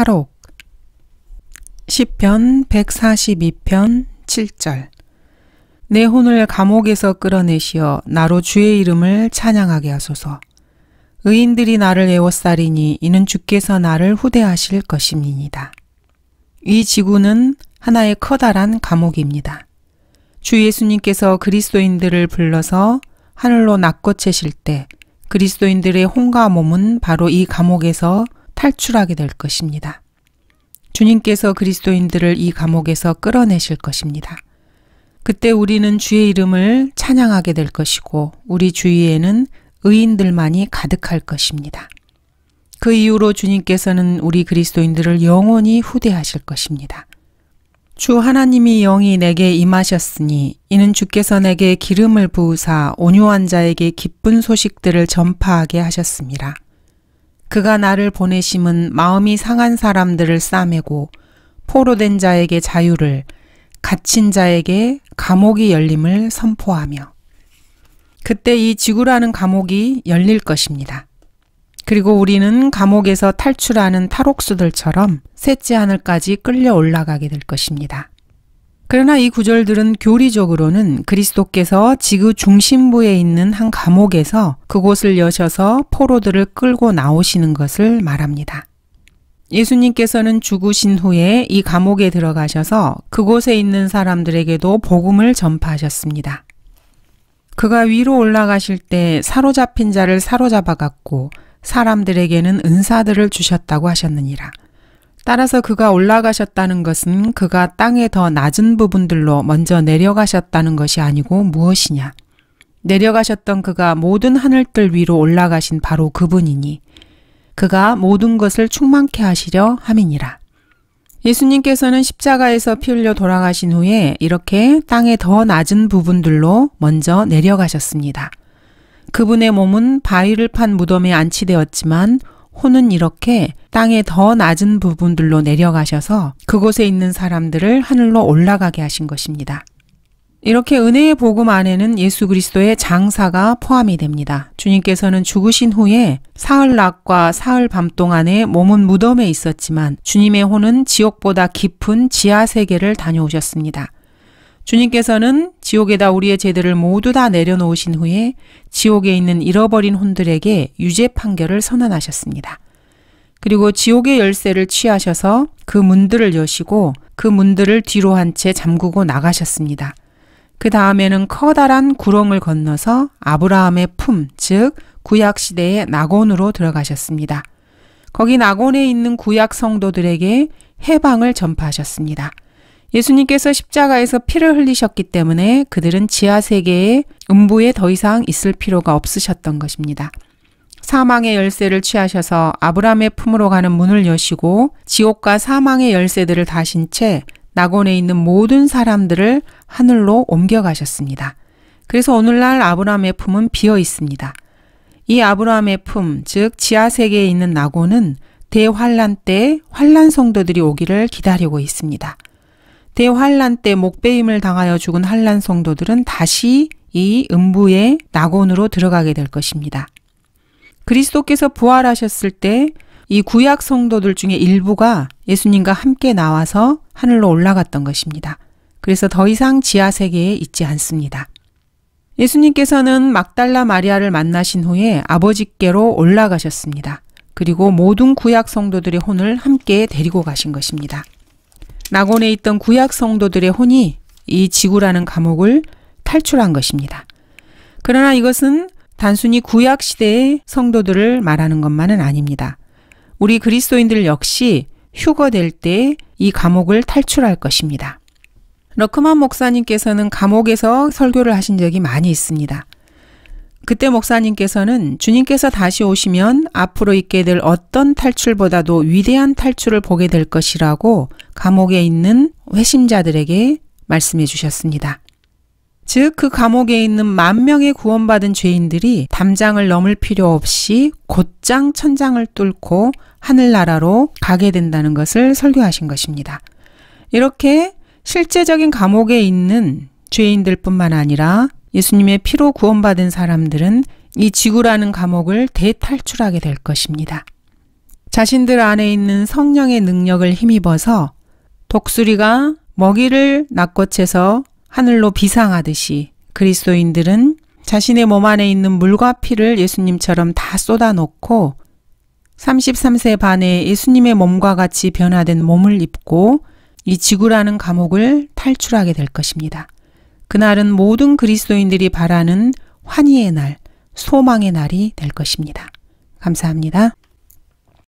탈옥 시편 142편 7절 내 혼을 감옥에서 끌어내시어 나로 주의 이름을 찬양하게 하소서 의인들이 나를 애워싸리니 이는 주께서 나를 후대하실 것임니다이 지구는 하나의 커다란 감옥입니다. 주 예수님께서 그리스도인들을 불러서 하늘로 낚아채실 때 그리스도인들의 혼과 몸은 바로 이 감옥에서 탈출하게 될 것입니다. 주님께서 그리스도인들을 이 감옥에서 끌어내실 것입니다. 그때 우리는 주의 이름을 찬양하게 될 것이고 우리 주위에는 의인들만이 가득할 것입니다. 그 이후로 주님께서는 우리 그리스도인들을 영원히 후대하실 것입니다. 주 하나님이 영이 내게 임하셨으니 이는 주께서 내게 기름을 부으사 온유한 자에게 기쁜 소식들을 전파하게 하셨습니다. 그가 나를 보내심은 마음이 상한 사람들을 싸매고 포로된 자에게 자유를 갇힌 자에게 감옥이 열림을 선포하며 그때 이 지구라는 감옥이 열릴 것입니다. 그리고 우리는 감옥에서 탈출하는 탈옥수들처럼 셋째 하늘까지 끌려 올라가게 될 것입니다. 그러나 이 구절들은 교리적으로는 그리스도께서 지구 중심부에 있는 한 감옥에서 그곳을 여셔서 포로들을 끌고 나오시는 것을 말합니다. 예수님께서는 죽으신 후에 이 감옥에 들어가셔서 그곳에 있는 사람들에게도 복음을 전파하셨습니다. 그가 위로 올라가실 때 사로잡힌 자를 사로잡아갔고 사람들에게는 은사들을 주셨다고 하셨느니라. 따라서 그가 올라가셨다는 것은 그가 땅의 더 낮은 부분들로 먼저 내려가셨다는 것이 아니고 무엇이냐. 내려가셨던 그가 모든 하늘들 위로 올라가신 바로 그분이니 그가 모든 것을 충만케 하시려 함이니라. 예수님께서는 십자가에서 피 흘려 돌아가신 후에 이렇게 땅의 더 낮은 부분들로 먼저 내려가셨습니다. 그분의 몸은 바위를 판 무덤에 안치되었지만 호는 이렇게 땅의 더 낮은 부분들로 내려가셔서 그곳에 있는 사람들을 하늘로 올라가게 하신 것입니다. 이렇게 은혜의 복음 안에는 예수 그리스도의 장사가 포함이 됩니다. 주님께서는 죽으신 후에 사흘 낮과 사흘 밤 동안에 몸은 무덤에 있었지만 주님의 혼은 지옥보다 깊은 지하 세계를 다녀오셨습니다. 주님께서는 지옥에다 우리의 죄들을 모두 다 내려놓으신 후에 지옥에 있는 잃어버린 혼들에게 유죄 판결을 선언하셨습니다. 그리고 지옥의 열쇠를 취하셔서 그 문들을 여시고 그 문들을 뒤로 한 채 잠그고 나가셨습니다. 그 다음에는 커다란 구렁을 건너서 아브라함의 품, 즉 구약시대의 낙원으로 들어가셨습니다. 거기 낙원에 있는 구약 성도들에게 해방을 전파하셨습니다. 예수님께서 십자가에서 피를 흘리셨기 때문에 그들은 지하 세계의 음부에 더 이상 있을 필요가 없으셨던 것입니다. 사망의 열쇠를 취하셔서 아브라함의 품으로 가는 문을 여시고 지옥과 사망의 열쇠들을 다신 채 낙원에 있는 모든 사람들을 하늘로 옮겨가셨습니다. 그래서 오늘날 아브라함의 품은 비어 있습니다. 이 아브라함의 품, 즉 지하 세계에 있는 낙원은 대환란 때 환란 성도들이 오기를 기다리고 있습니다. 대환란 때목베임을 당하여 죽은 한란 성도들은 다시 이 음부의 낙원으로 들어가게 될 것입니다. 그리스도께서 부활하셨을 때 이 구약 성도들 중에 일부가 예수님과 함께 나와서 하늘로 올라갔던 것입니다. 그래서 더 이상 지하 세계에 있지 않습니다. 예수님께서는 막달라 마리아를 만나신 후에 아버지께로 올라가셨습니다. 그리고 모든 구약 성도들의 혼을 함께 데리고 가신 것입니다. 낙원에 있던 구약 성도들의 혼이 이 지구라는 감옥을 탈출한 것입니다. 그러나 이것은 단순히 구약 시대의 성도들을 말하는 것만은 아닙니다. 우리 그리스도인들 역시 휴거될 때 이 감옥을 탈출할 것입니다. 러크만 목사님께서는 감옥에서 설교를 하신 적이 많이 있습니다. 그때 목사님께서는 주님께서 다시 오시면 앞으로 있게 될 어떤 탈출보다도 위대한 탈출을 보게 될 것이라고 감옥에 있는 회심자들에게 말씀해 주셨습니다. 즉, 그 감옥에 있는 만 명의 구원받은 죄인들이 담장을 넘을 필요 없이 곧장 천장을 뚫고 하늘나라로 가게 된다는 것을 설교하신 것입니다. 이렇게 실제적인 감옥에 있는 죄인들 뿐만 아니라 예수님의 피로 구원받은 사람들은 이 지구라는 감옥을 대탈출하게 될 것입니다. 자신들 안에 있는 성령의 능력을 힘입어서 독수리가 먹이를 낚고채서 하늘로 비상하듯이 그리스도인들은 자신의 몸 안에 있는 물과 피를 예수님처럼 다 쏟아놓고 33세 반에 예수님의 몸과 같이 변화된 몸을 입고 이 지구라는 감옥을 탈출하게 될 것입니다. 그날은 모든 그리스도인들이 바라는 환희의 날, 소망의 날이 될 것입니다. 감사합니다.